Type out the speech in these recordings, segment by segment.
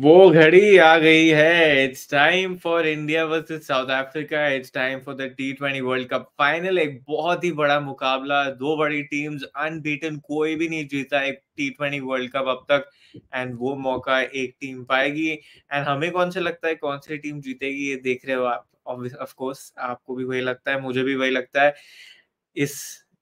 वो घड़ी आ गई है it's time for India versus South Africa it's time for the T twenty World cup final एक बहुत ही बड़ा मुकाबला दो बड़ी टीम्स अनबीटन कोई भी नहीं जीता एक टी ट्वेंटी वर्ल्ड कप अब तक एंड वो मौका एक टीम पाएगी एंड हमें कौन सा लगता है कौन सी टीम जीतेगी ये देख रहे हो आप ऑफकोर्स आपको भी वही लगता है मुझे भी वही लगता है इस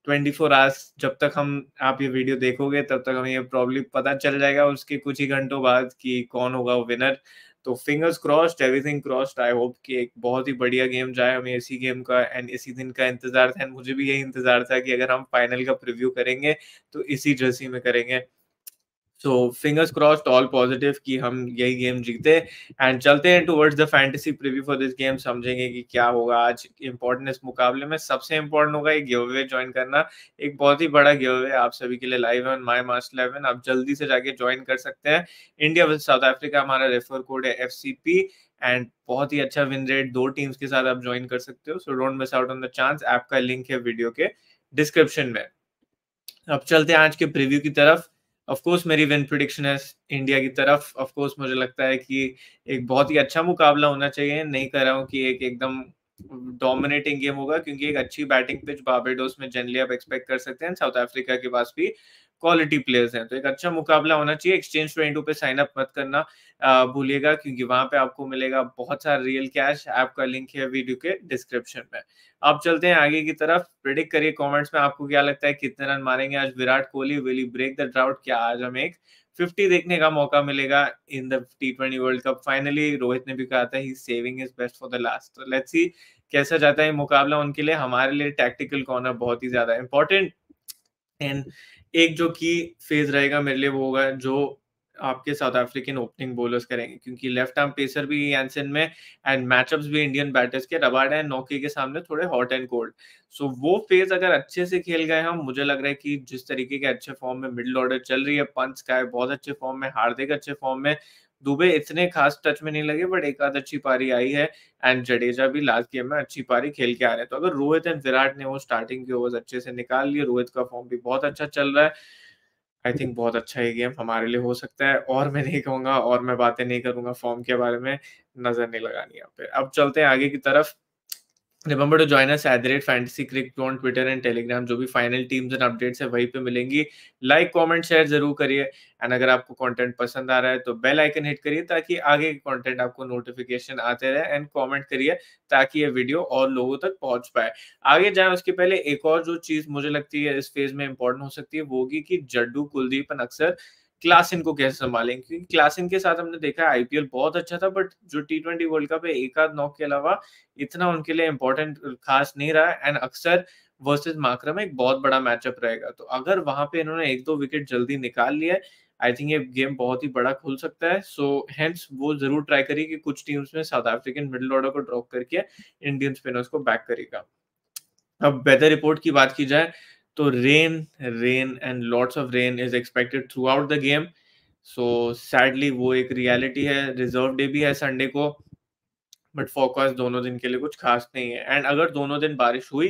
ट्वेंटी फोर आवर्स जब तक हम आप ये वीडियो देखोगे तब तक हमें ये प्रॉब्लम पता चल जाएगा उसके कुछ ही घंटों बाद कि कौन होगा विनर तो fingers crossed everything crossed I hope कि एक बहुत ही बढ़िया गेम जाए हमें इसी गेम का एंड इसी दिन का इंतजार था एंड मुझे भी यही इंतजार था कि अगर हम फाइनल का प्रिव्यू करेंगे तो इसी जर्सी में करेंगे so fingers cross all positive कि हम यही गेम जीते एंड चलते हैं towards the fantasy preview for this game समझेंगे कि क्या होगा आज इंपॉर्टेंट इस मुकाबले में सबसे इंपॉर्टेंट होगा एक गिव अवे ज्वाइन करना एक बहुत ही बड़ा गिव अवे आप सभी के लिए लाइव है माई मास्ट इलेवन आप जल्दी से जाके ज्वाइन कर सकते हैं इंडिया वर्सेज साउथ अफ्रीका हमारा रेफर कोड है एफ सी पी एंड बहुत ही अच्छा विन रेट दो टीम्स के साथ आप ज्वाइन कर सकते हो so don't miss out on the chance app का लिंक है वीडियो के डिस्क्रिप्शन में अब चलते हैं आज के प्रीव्यू की तरफ ऑफ कोर्स मेरी विन प्रिडिक्शन है इंडिया की तरफ ऑफ कोर्स मुझे लगता है कि एक बहुत ही अच्छा मुकाबला होना चाहिए नहीं कह रहा हूँ कि एक एकदम डोमिनेटिंग गेम होगा क्योंकि एक अच्छी बैटिंग पिच बाबेडोस में जनरली आप एक्सपेक्ट कर सकते हैं साउथ अफ्रीका के पास भी क्वालिटी प्लेयर्स हैं तो एक अच्छा मुकाबला होना चाहिए एक्सचेंज ट्वेंटू पे साइन अप मत करना भूलिएगा क्योंकि वहां पे आपको मिलेगा बहुत सारा रियल कैश ऐप का लिंक है वीडियो के डिस्क्रिप्शन में अब चलते हैं आगे की तरफ प्रिडिक्ट करिए कमेंट्स में आपको क्या लगता है कितने रन मारेंगे आज Virat Kohli will break the drought क्या आज हमें एक फिफ्टी देखने का मौका मिलेगा in the T twenty World Cup finally Rohit ने भी कहा था he saving is best for the last let's see कैसा जाता है मुकाबला उनके लिए हमारे लिए टैक्टिकल कॉर्नर बहुत ही ज्यादा इंपॉर्टेंट एंड एक जो की फेज रहेगा मेरे लिए वो होगा जो आपके साउथ अफ्रीकन ओपनिंग बोलर्स करेंगे क्योंकि लेफ्ट आर्म पेसर भी एंसन में एंड मैचअप्स भी इंडियन बैटर्स के रबार्ड एंड नौके के सामने थोड़े हॉट एंड कोल्ड सो वो फेज अगर अच्छे से खेल गए हम मुझे लग रहा है कि जिस तरीके के अच्छे फॉर्म में मिडिल ऑर्डर चल रही है पंच का है बहुत अच्छे फॉर्म में हार्दिक अच्छे फॉर्म में दुबे इतने खास टच में नहीं लगे बट एक आध अच्छी पारी आई है एंड जडेजा भी लास्ट गेम में अच्छी पारी खेल के आ रहे हैं तो अगर रोहित एंड विराट ने वो स्टार्टिंग के ओवर्स अच्छे से निकाल लिए रोहित का फॉर्म भी बहुत अच्छा चल रहा है आई थिंक बहुत अच्छा ये गेम हमारे लिए हो सकता है और मैं नहीं कहूंगा और मैं बातें नहीं करूंगा फॉर्म के बारे में नजर नहीं लगानी यहाँ पे अब चलते हैं आगे की तरफ remember to join us at the rate fantasy crick on Twitter and Telegram जो भी फाइनल टीम्स एंड अपडेट्स है वहीं पे मिलेंगी लाइक कमेंट शेयर जरूर करिए एंड अगर आपको कंटेंट पसंद आ रहा है तो बेल आइकन हिट करिए ताकि आगे के कंटेंट आपको नोटिफिकेशन आते रहे एंड कमेंट करिए ताकि ये वीडियो और लोगों तक पहुंच पाए आगे जाए उसके पहले एक और जो चीज मुझे लगती है इस फेज में इंपॉर्टेंट हो सकती है वो होगी कि जड्डू कुलदीप अक्सर क्लास को कैसे संभालेंगे क्योंकि क्लास के साथ हमने देखा है आईपीएल बहुत अच्छा था बट जो टी ट्वेंटी वर्ल्ड कप है एक आध नॉक के अलावा इतना उनके लिए इम्पोर्टेंट खास नहीं रहा एंड अक्सर वर्सेज माकरा में एक बहुत बड़ा मैचअप रहेगा तो अगर वहां पे इन्होंने एक दो विकेट जल्दी निकाल लिया है आई थिंक ये गेम बहुत ही बड़ा खुल सकता है सो so, हेंस वो जरूर ट्राई करिए कि कुछ टीम्स में साउथ अफ्रीकन मिडिल ऑर्डर को ड्रॉप करके इंडियन स्पिनर्स को बैक करेगा अब वेदर रिपोर्ट की बात की जाए तो rain rain and lots of rain is expected throughout the game so sadly वो एक रियलिटी है रिजर्व डे भी है संडे को बट फोकस दोनों दिन के लिए कुछ खास नहीं है एंड अगर दोनों दिन बारिश हुई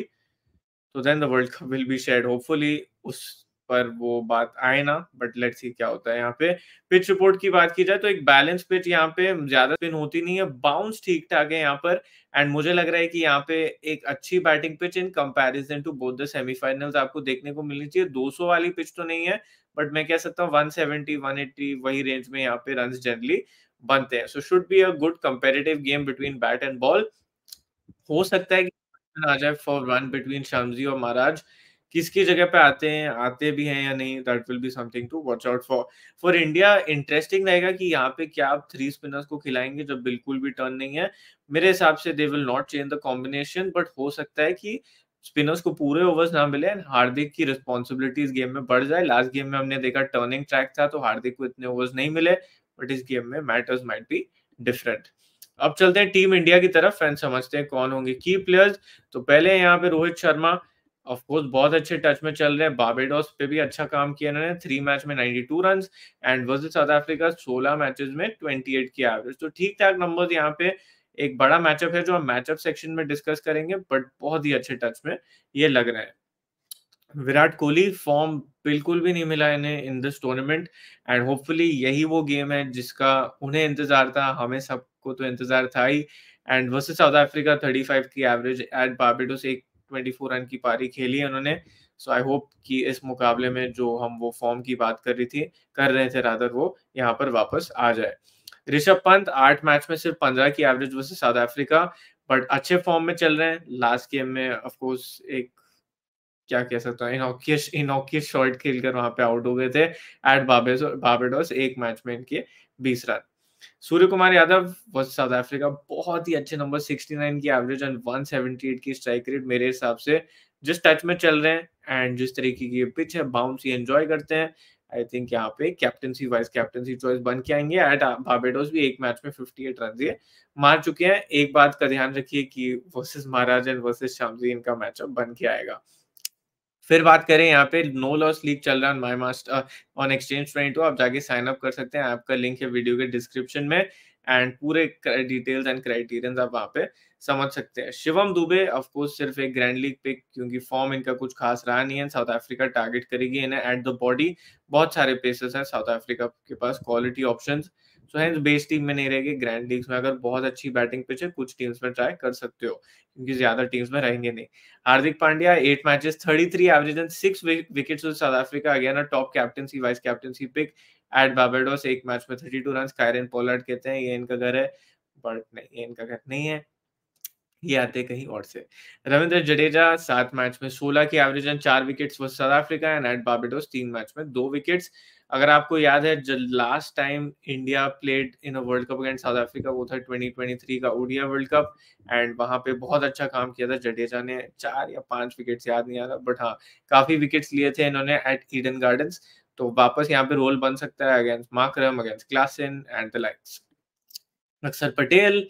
तो then the World Cup will be shared hopefully उस पर वो बात आए ना बट लेट सी क्या होता है यहाँ पे पिच रिपोर्ट की बात की जाए तो एक बैलेंस पिच यहाँ पे ज्यादा स्पिन होती नहीं है बाउंस ठीक ठाक है यहाँ पर एंड मुझे लग रहा है कि यहाँ पे एक अच्छी batting pitch in comparison to both the semifinals आपको देखने को मिलनी चाहिए 200 वाली पिच तो नहीं है बट मैं कह सकता हूँ 170 180 वही रेंज में यहाँ पे रन जनरली बनते हैं so should be a good comparative game between bat and ball हो सकता है कि आ जाए फॉर रन बिटवीन शामजी और महाराज किसकी जगह पे आते हैं आते भी हैं या नहीं that will be something to watch out for for India interesting रहेगा कि यहाँ पे क्या आप थ्री स्पिनर्स को खिलाएंगे जब बिल्कुल भी टर्न नहीं है मेरे हिसाब से they will not change the combination but हो सकता है कि स्पिनर्स को पूरे ओवर्स ना मिले एंड हार्दिक की रिस्पॉन्सिबिलिटी इस गेम में बढ़ जाए लास्ट गेम में हमने देखा टर्निंग ट्रैक था तो हार्दिक को इतने ओवर्स नहीं मिले बट इस गेम में मैटर्स माइट बी डिफरेंट अब चलते हैं टीम इंडिया की तरफ एंड समझते हैं कौन होंगे की प्लेयर्स तो पहले यहाँ पे रोहित शर्मा ऑफकोर्स बहुत अच्छे टच में चल रहे हैं बाबेडोस पे भी अच्छा काम किया इन्होंने थ्री मैच में ninety two run and versus South Africa सोलह मैचेस में ट्वेंटी एट की एवरेज तो ठीक ठाक नंबर यहाँ पे एक बड़ा मैचअप है जो हम मैचअप सेक्शन में डिस्कस करेंगे बट बहुत ही अच्छे टच में ये लग रहे हैं विराट कोहली फॉर्म बिल्कुल भी नहीं मिला इन्हें in this tournament and hopefully यही वो गेम है जिसका उन्हें इंतजार था हमें सबको तो इंतजार था ही एंड वर्सेस साउथ अफ्रीका 35 की एवरेज एट बार्बेडोस एक ट्वेंटी फोर रन की पारी खेली है उन्होंने सो आई होप कि इस मुकाबले में जो हम वो फॉर्म की बात कर रही थी कर रहे थे राधर वो यहाँ पर वापस आ जाए ऋषभ पंत आठ मैच में सिर्फ पंद्रह की average versus South Africa but अच्छे फॉर्म में चल रहे हैं लास्ट गेम में ऑफकोर्स एक क्या कह सकता हूँ इनोकियस इनोकियस शॉर्ट खेलकर वहां पे आउट हो गए थे एट बाबेडोस एक मैच में इनके बीस run Suryakumar Yadav versus South Africa बहुत ही अच्छे नंबर 69 की एवरेज एंड 178 की स्ट्राइक रेट मेरे हिसाब से जिस टच में चल रहे हैं एंड जिस तरीके की पिच है बाउंस ही एंजॉय करते हैं आई थिंक यहाँ पे कैप्टनसी वाइस कैप्टनसी चॉइस बन के आएंगे एट बाबेडोस भी एक मैच में 58 रन दिए मार चुके हैं एक बात का ध्यान रखिए कि versus Maharaj and versus Shamsi इनका मैचअप बन के आएगा फिर बात करें यहाँ पे नो लॉस लीग चल रहा है my master on exchange twenty two आप जाके साइन अप कर सकते हैं आपका लिंक है वीडियो के डिस्क्रिप्शन में एंड पूरे डिटेल्स एंड क्राइटेरिया आप वहाँ पे समझ सकते हैं शिवम दुबे ऑफकोर्स सिर्फ एक ग्रैंड लीग पिक क्योंकि फॉर्म इनका कुछ खास रहा नहीं है साउथ अफ्रीका टारगेट करेगी इन्हें एट द बॉडी बहुत सारे पेसेस हैं साउथ अफ्रीका के पास quality options so hence base team में नहीं रहेगी ग्रैंड लीग्स में अगर बहुत अच्छी बैटिंग पिच है कुछ टीम्स में ट्राई कर सकते हो क्योंकि ज्यादा टीम्स में रहेंगे नहीं Hardik Pandya eight matches thirty three average and six wickets with South Africa again a top captaincy vice captaincy pick at Barbados एक मैच में thirty two run Kieron Pollard कहते हैं ये इनका घर है बट नहीं ये इनका घर नहीं है ये आते कहीं और से रविंद्र जडेजा सात मैच में सोलह की एवरेज एंड चार विकेट्स वो South Africa and at Barbados तीन मैच में दो विकेट्स अगर आपको याद है last time India played in a World Cup against South Africa वो था 2023 का ओडिया वर्ल्ड कप एंड वहां पे बहुत अच्छा काम किया था जडेजा ने चार या पांच विकेट्स याद नहीं आ रहा बट हाँ काफी विकेट्स लिए थे इन्होंने एट ईडन गार्डन तो वापस यहाँ पे रोल बन सकता है against Markram against Klaasen and the likes Akshar Patel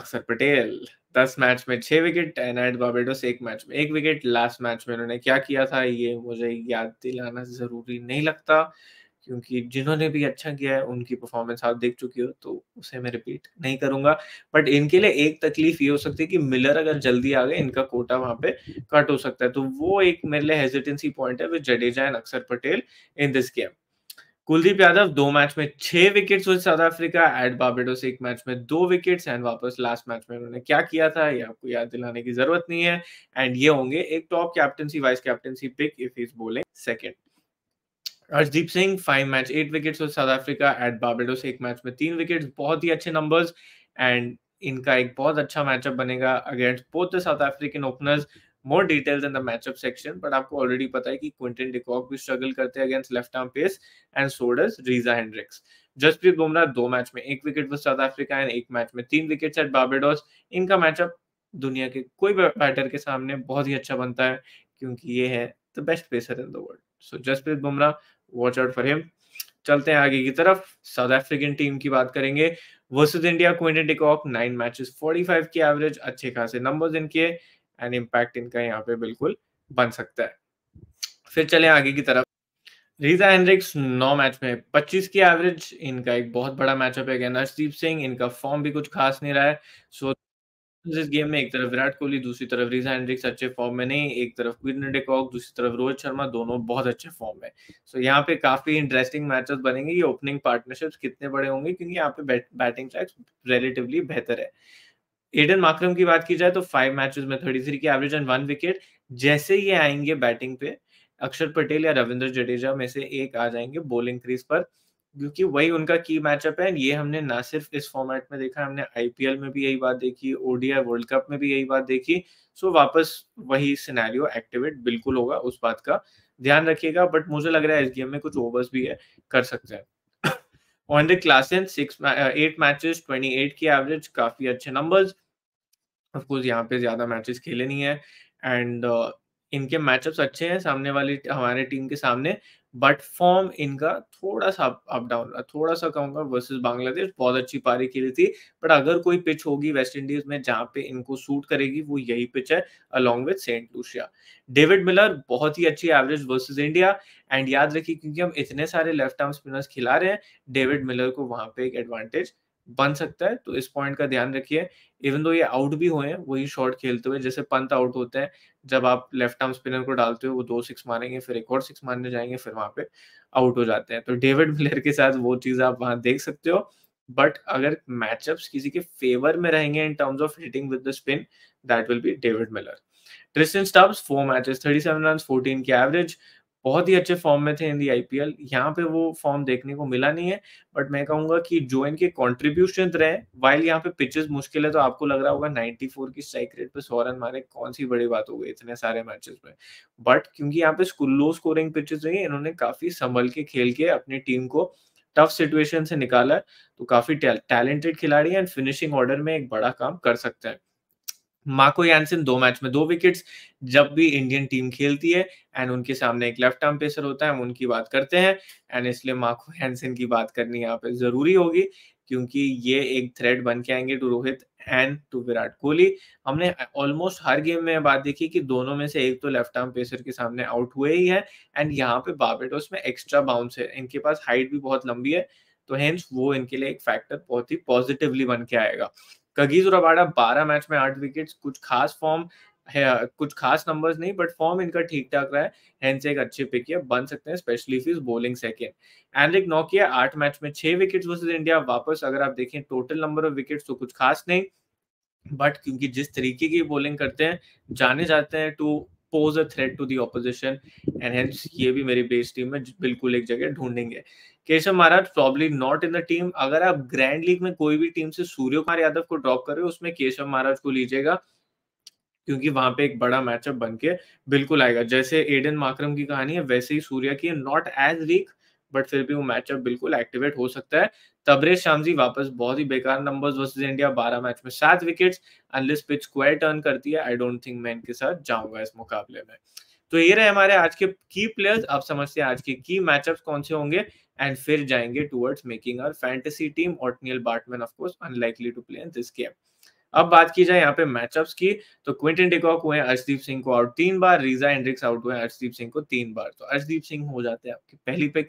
अक्षर पटेल दस मैच में छह विकेट एनाइट बाबेडोस एक मैच में एक विकेट लास्ट मैच में उन्होंने क्या किया था ये मुझे याद दिलाना जरूरी नहीं लगता क्योंकि जिन्होंने भी अच्छा किया है उनकी परफॉर्मेंस आप देख चुकी हो तो उसे मैं रिपीट नहीं करूंगा बट इनके लिए एक तकलीफ ये हो सकती है कि मिलर अगर जल्दी आ गए इनका कोटा वहां पे कट हो सकता है तो वो एक मेरे लिए हेजिटेंसी पॉइंट है with Jadeja and Akshar Patel in this game Kuldeep Yadav दो मैच में छह विकेट्स हुए साउथ अफ्रीका एट बार्बेडोस एक मैच में दो विकेट्स एंड वापस लास्ट मैच में उन्होंने क्या किया था ये आपको याद दिलाने की जरूरत नहीं है एंड ये होंगे एक top captaincy vice captaincy pick if is bowling second Arshdeep Singh five match eight wickets और साउथ अफ्रीका एट बार्बेडोस एक मैच में तीन विकेट्स बहुत ही अच्छे नंबर्स एंड इनका एक बहुत अच्छा मैचअप बनेगा against both the South African openers more details in the matchup section but आपको already पता है कि Quinton Dickok भी struggle करते हैं against left arm pace and so does Riza Hendricks Jasprit Bumrah दो मैच में एक wicket with South Africa and एक मैच में तीन विकेट्स एट बार्बाडोस इनका मैचअप दुनिया के कोई बैटर के सामने बहुत ही अच्छा बनता है क्योंकि ये है the best pacer in the world so Jasprit Bumrah watch out for him चलते हैं आगे की तरफ साउथ अफ्रीकन टीम की बात करेंगे versus India Quinton de Kock nine matches 45 की एवरेज अच्छे खासे नंबर्स इनके एंड इम्पैक्ट इनका यहाँ पे बिल्कुल बन सकता है फिर चले आगे की तरफ रीजा एंड्रिक्स नौ मैच में 25 की एवरेज इनका एक बहुत बड़ा मैचअप है अगेंस्ट हर्षदीप सिंह इनका फॉर्म भी कुछ खास नहीं रहा है सो इस गेम में एक तरफ विराट कोहली दूसरी तरफ रीजा एंड्रिक्स अच्छे फॉर्म में नहीं एक तरफ क्विन डेकॉक दूसरी तरफ रोहित शर्मा दोनों बहुत अच्छे फॉर्म में सो so, यहाँ पे काफी इंटरेस्टिंग मैचेस बनेंगे ये ओपनिंग पार्टनरशिप कितने बड़े होंगे क्योंकि यहाँ पे बैटिंग ट्रैक्स रिलेटिवली बेहतर है एडन माक्रम की बात की जाए तो फाइव मैचेस में थर्टी थ्री की एवरेज एंड वन विकेट जैसे ये आएंगे बैटिंग पे अक्षर पटेल या रविंद्र जडेजा में से एक आ जाएंगे बॉलिंग क्रीज पर क्योंकि वही उनका की मैचअप है ये हमने ना सिर्फ इस फॉर्मेट में देखा हमने आईपीएल में भी यही बात देखी ओडीआई वर्ल्ड कप में भी यही बात देखी सो वापस वही सिनेरियो एक्टिवेट बिल्कुल होगा उस बात का ध्यान रखिएगा बट मुझे लग रहा है इस गेम में कुछ ओवर्स भी है कर सकते हैं on the six eight matches 28 की एवरेज काफी अच्छे नंबर्स ऑफ कोर्स यहाँ पे ज्यादा मैचेस खेले नहीं है एंड uh, इनके मैचअप्स अच्छे हैं सामने वाली हमारे टीम के सामने बट फॉर्म इनका थोड़ा सा अप डाउन रहा थोड़ा सा कहूंगा वर्सेस बांग्लादेश बहुत अच्छी पारी खेली थी बट अगर कोई पिच होगी वेस्ट इंडीज में जहां पे इनको सूट करेगी वो यही पिच है along with Saint Lucia David Miller बहुत ही अच्छी एवरेज वर्सेज इंडिया एंड याद रखिए क्योंकि हम इतने सारे लेफ्ट आर्म स्पिनर्स खिला रहे हैं डेविड मिलर को वहां पे एक एडवांटेज बन सकता है तो इस पॉइंट का ध्यान रखिए इवन दो ये आउट भी हुए हैं वही शॉर्ट खेलते हुए जैसे पंत आउट होते हैं जब आप लेफ्ट आर्म स्पिनर को डालते हो वो दो सिक्स मारेंगे फिर एक और सिक्स मारने जाएंगे फिर वहां पे आउट हो जाते हैं तो डेविड मिलर के साथ वो चीज आप वहां देख सकते हो बट अगर मैचअप्स किसी के फेवर में रहेंगे in terms of hitting with the spin that will be David Miller Tristan Stubbs four matches 37 run 14 की एवरेज बहुत ही अच्छे फॉर्म में थे इन दी आईपीएल यहाँ पे वो फॉर्म देखने को मिला नहीं है बट मैं कहूंगा कि जो इनके कॉन्ट्रीब्यूशन रहे वाइल यहाँ पे पिचेस मुश्किल है तो आपको लग रहा होगा 94 की स्ट्राइक रेट पे सौ रन मारे कौन सी बड़ी बात हो गई इतने सारे मैचेस में बट क्योंकि यहाँ पे लो स्कोरिंग पिचेस रही इन्होंने काफी संभल के खेल के अपनी टीम को टफ सिचुएशन से निकाला तो काफी टैलेंटेड खिलाड़ी एंड फिनिशिंग ऑर्डर में एक बड़ा काम कर सकते हैं मार्को यानसन दो मैच में दो विकेट्स जब भी इंडियन टीम खेलती है एंड उनके सामने एक लेफ्ट आर्म पेसर होता है हम उनकी बात करते हैं एंड इसलिए मार्को यानसन की बात करनी यहाँ पे जरूरी होगी क्योंकि ये एक थ्रेड बन के आएंगे to Rohit and to Virat Kohli हमने ऑलमोस्ट हर गेम में बात देखी कि दोनों में से एक तो लेफ्ट आर्म पेसर के सामने आउट हुए ही है एंड यहाँ पे बाबेटोस में एक्स्ट्रा बाउंस है इनके पास हाइट भी बहुत लंबी है तो हेंस वो इनके लिए एक फैक्टर बहुत ही पॉजिटिवली बन के आएगा कगीज और अबाडा बारह मैच में आठ विकेट कुछ खास फॉर्म है कुछ खास नंबर्स नहीं बट फॉर्म इनका ठीक ठाक रहा है हेंस एक अच्छे पिक है बन सकते हैं specially if bowling second Anrich नोकिया आठ मैच में छह विकेट वर्सेज इंडिया वापस अगर आप देखें टोटल नंबर ऑफ विकेट्स तो कुछ खास नहीं बट क्योंकि जिस तरीके की बोलिंग करते हैं जाने जाते हैं to pose a threat to the opposition and hence ये भी मेरी बेस्ट टीम में बिल्कुल एक जगह ढूंढेंगे Keshav Maharaj probably not in the team अगर आप ग्रैंड लीग में कोई भी टीम से सूर्य कुमार यादव को ड्रॉप कर रहे हो उसमें केशव महाराज को लीजिएगा क्योंकि वहां पे एक बड़ा मैचअप बन के बिल्कुल आएगा जैसे एडन माक्रम की कहानी है वैसे ही सूर्या की नॉट एज वीक बट फिर भी वो मैचअप बिल्कुल एक्टिवेट हो सकता है तबरेज शामजी वापस बहुत ही बेकार नंबर्स वर्सेस इंडिया बारह मैच में सात wickets unless pitch quite turn करती है आई डोंट थिंक मैं इनके साथ जाऊंगा इस मुकाबले में तो ये रहे हमारे आज के की प्लेयर्स अब समझते हैं आज के की मैचअप्स कौन से होंगे एंड फिर जाएंगे towards making our fantasy team Ottniel Baartman of course unlikely to play in this game अब बात की जाए यहाँ पे मैचअप्स की तो क्विंटन डिकॉक हुए अर्शदीप सिंह को आउट तीन बार रीजा एंड्रिक्स आउट हुए अर्शदीप सिंह को तीन बार तो अर्शदीप सिंह हो जाते हैं आपकी पहली पिक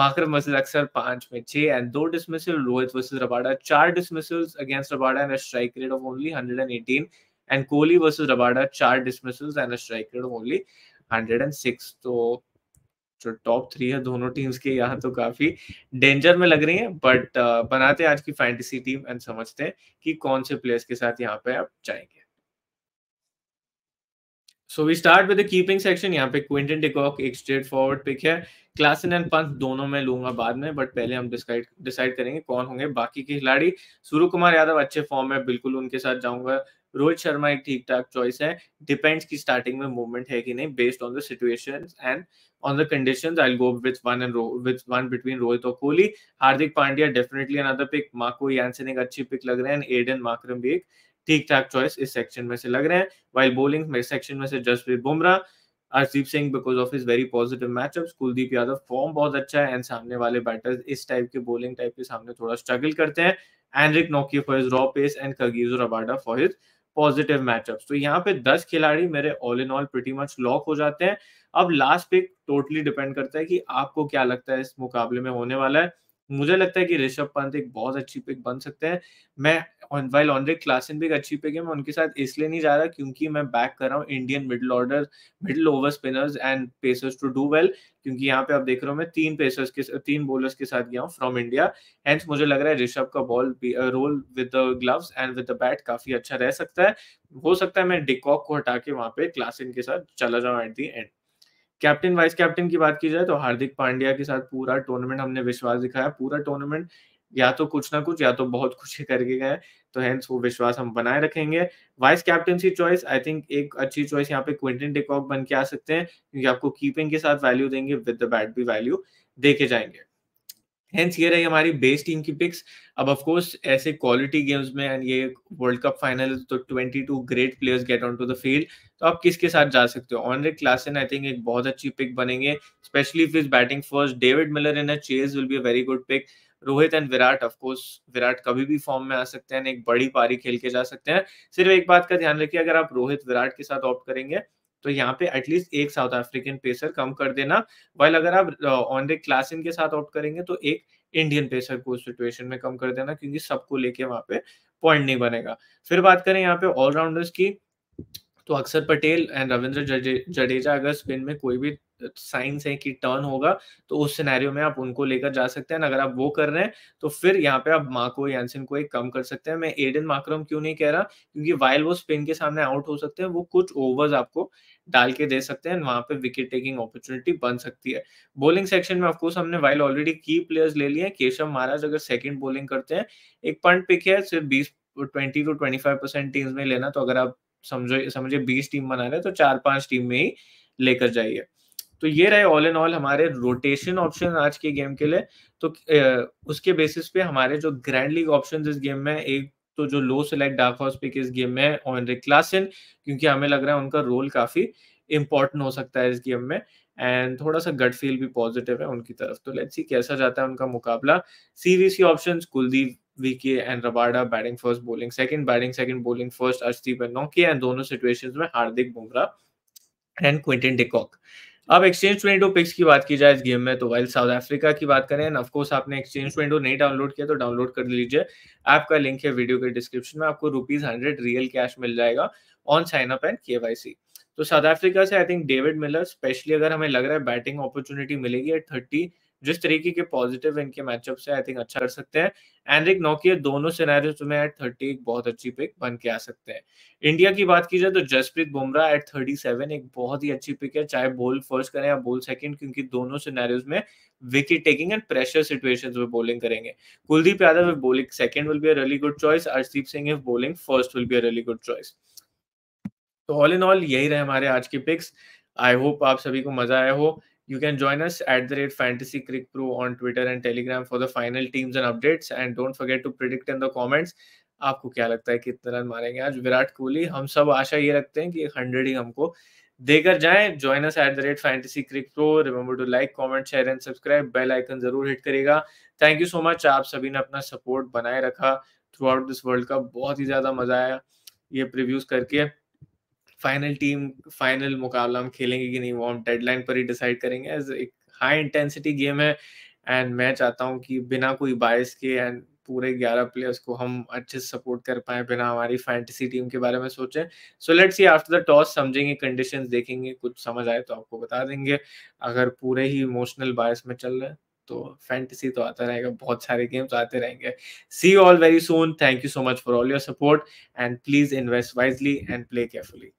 माकर मसल अक्सर पांच में छह एंड दो डिसमिसल रोहित वर्सेज रबाडा चार dismissals against Rabada and strike rate of only hundred and Kohli versus Rabada चार dismissals and strike rate of only 106 तो जो टॉप थ्री है दोनों टीम्स के यहाँ तो काफी डेंजर में लग रही है बट uh, बनाते हैं आज की फैंटेसी टीम एंड समझते हैं कि कौन से प्लेयर्स के साथ यहाँ पे आप जाएंगे so we start with keeping section यहाँ पे क्विंटन डिकॉक एक स्ट्रेट फॉरवर्ड पिक है क्लासन एंड पंथ दोनों में लूंगा बाद में बट पहले हम डिसाइड डिसाइड करेंगे कौन होंगे बाकी के खिलाड़ी सूर्य कुमार यादव अच्छे फॉर्म में बिल्कुल उनके साथ जाऊंगा रोहित शर्मा एक ठीक ठाक चॉइस है डिपेंड्स की स्टार्टिंग में मूवमेंट है कि नहीं based on the situation and on the condition I go with one and Ro- with one between rohit or kohli hardik pandya definitely another pick marco jansen ek achhi pick lag rahe hain aiden makram bhi ठीक ठाक choice इस section में से लग रहे हैं while bowling मेरे section में से Jasprit Bumrah Hardeep Singh because of is very positive matchups Kuldeep Yadav form बहुत अच्छा है एंड सामने वाले बैटर्स इस टाइप के बोलिंग टाइप के सामने थोड़ा स्ट्रगल करते हैं एंड्रिक नोकी for his raw pace and Kagiso Rabada for his positive matchup तो यहाँ पे दस खिलाड़ी मेरे all in all pretty much lock हो जाते हैं अब लास्ट पिक टोटली डिपेंड करता है कि आपको क्या लगता है इस मुकाबले में होने वाला है मुझे लगता है कि ऋषभ पंत एक बहुत अच्छी पिक बन सकते हैं मैं ऑन वाइल ऑनरिक क्लासन भी एक अच्छी पिक है मैं उनके साथ इसलिए नहीं जा रहा क्योंकि मैं बैक कर रहा हूँ Indian middle order middle over spinners and pacers to do well क्योंकि यहाँ पे आप देख रहे हो मैं तीन पेसर्स के तीन बोलर्स के साथ गया हूँ फ्रॉम इंडिया हेंस मुझे लग रहा है ऋषभ का dual role with the gloves and with the bat काफी अच्छा रह सकता है हो सकता है मैं डिकॉक को हटा के वहाँ पे क्लासिन के साथ चला जाऊँ at the end captain vice captain की बात की जाए तो हार्दिक पांड्या के साथ पूरा टूर्नामेंट हमने विश्वास दिखाया पूरा टूर्नामेंट या तो कुछ ना कुछ या तो बहुत कुछ करके गए तो हैं वो विश्वास हम बनाए रखेंगे vice captaincy choice I think एक अच्छी चॉइस यहाँ पे क्विंटन टिकॉक बन के आ सकते हैं क्योंकि आपको कीपिंग के साथ वैल्यू देंगे विद द बैट भी वैल्यू देके जाएंगे हेंस ये रही हमारी बेस टीम की पिक्स अब ऑफ कोर्स ऐसे क्वालिटी गेम्स में एंड ये वर्ल्ड कप फाइनल तो 22 great players get on to the field तो आप किसके साथ जा सकते हो ऑनरिक क्लासन आई थिंक एक बहुत अच्छी पिक बनेंगे स्पेशली फिर batting first David Miller in a chase will be a very good pick Rohit and Virat of course Virat कभी भी फॉर्म में आ सकते हैं एक बड़ी पारी खेल के जा सकते हैं सिर्फ एक बात का ध्यान रखिए अगर आप रोहित विराट के साथ ऑप्ट करेंगे तो यहाँ पे एटलीस्ट एक साउथ अफ्रीकन पेसर कम कर देना वाइल अगर आप ऑनरे क्लासिन के साथ ऑप्ट करेंगे तो एक इंडियन पेसर को सिचुएशन में कम कर देना क्योंकि सबको लेके वहां पे पॉइंट नहीं बनेगा फिर बात करें यहाँ पे ऑलराउंडर्स की तो अक्षर पटेल एंड रविंद्र जडेजा अगर स्पिन में कोई भी साइंस है कि टर्न होगा तो उस सिनेरियो में आप उनको लेकर जा सकते हैं अगर आप वो कर रहे हैं तो फिर यहाँ पे आप मार्को यानसिन को एक कम कर सकते हैं मैं एडन माक्रम क्यों नहीं कह रहा क्योंकि वाइल वो स्पिन के सामने आउट हो सकते हैं वो कुछ ओवर्स आपको डाल के दे सकते हैं वहां पे विकेट टेकिंग अपॉर्चुनिटी बन सकती है बॉलिंग सेक्शन में ऑफकोर्स हमने वाइल ऑलरेडी की प्लेयर्स ले लिए केशव महाराज अगर सेकंड बॉलिंग करते हैं एक पंट पिक है सिर्फ बीस twenty to twenty five percent teams में लेना तो अगर आप समझो समझिए बीस टीम बना रहे तो चार पांच टीम में ही लेकर जाइए तो ये रहे ऑल एंड ऑल हमारे रोटेशन ऑप्शन आज के गेम के लिए तो ए, उसके बेसिस पे हमारे जो ग्रैंड लीग ऑप्शन इस गेम में एक तो जो low select dark horse pick इस गेम में ऑनरिक ऑनरे क्लासन क्योंकि हमें लग रहा है उनका रोल काफी इंपॉर्टेंट हो सकता है इस गेम में एंड थोड़ा सा गट फील भी पॉजिटिव है उनकी तरफ तो लेट्स सी कैसा जाता है उनका मुकाबला CVC options Kuldeep VK and Rabada batting first bowling second batting second bowling first Arshdeep and नौके एंड दोनों सिचुएशंस में Hardik Bumrah and Quinton de Kock अब एक्सचेंज विंडो पिक्स की बात की जाए इस गेम में तो वाइल साउथ अफ्रीका की बात करें ऑफ कोर्स आपने एक्सचेंज विंडो नहीं डाउनलोड किया तो डाउनलोड कर लीजिए ऐप का लिंक है वीडियो के डिस्क्रिप्शन में आपको रुपीज हंड्रेड रियल कैश मिल जाएगा on sign up and KYC तो साउथ अफ्रीका से I think David Miller specially अगर हमें लग रहा है बैटिंग अपॉर्चुनिटी मिलेगी एट थर्टी जिस तरीके के पॉजिटिव इनके मैचअप से आई थिंक अच्छा कर सकते हैं एनरिक नोकिया दोनों सिनेरियो में एट थर्टी एक बहुत अच्छी पिक बन के आ सकते हैं इंडिया की बात की जाए तो Jasprit Bumrah at thirty seven एक बहुत ही अच्छी पिक है चाहे बोल फर्स्ट करें या बोल सेकंड क्योंकि दोनों सिनेरियोज में wicket taking and pressure situation में बॉलिंग करेंगे Kuldeep Yadav bowling second will be a really good choice Hardeep Singh if bowling first will be a really good choice तो ऑल इन ऑल यही रहे हमारे आज के पिक्स आई होप आप सभी को मजा आया हो you can join us at the rate fantasy crick pro on Twitter and Telegram for the final teams and updates and don't forget to predict in the comments. आपको क्या लगता है कितने रन मारेंगे आज विराट कोहली हम सब आशा ये रखते हैं कि एक हंड्रेड ही हमको देकर जाए join us at the rate fantasy crick pro remember to like comment share and subscribe bell icon जरूर हिट करेगा थैंक यू सो मच आप सभी ने अपना सपोर्ट बनाए रखा throughout this world cup बहुत ही ज्यादा मजा आया ये प्रिव्यूज करके फाइनल टीम फाइनल मुकाबला हम खेलेंगे कि नहीं वो हम डेडलाइन पर ही डिसाइड करेंगे एज एक हाई इंटेंसिटी गेम है एंड मैं चाहता हूँ कि बिना कोई बायस के एंड पूरे 11 प्लेयर्स को हम अच्छे से सपोर्ट कर पाए बिना हमारी फैंटेसी टीम के बारे में सोचें so let's see after the toss समझेंगे कंडीशंस देखेंगे कुछ समझ आए तो आपको बता देंगे अगर पूरे ही इमोशनल बायस में चल रहे हैं तो फैंटेसी तो आता रहेगा बहुत सारे गेम्स आते रहेंगे see all very soon thank you so much for all your support and please invest wisely and play carefully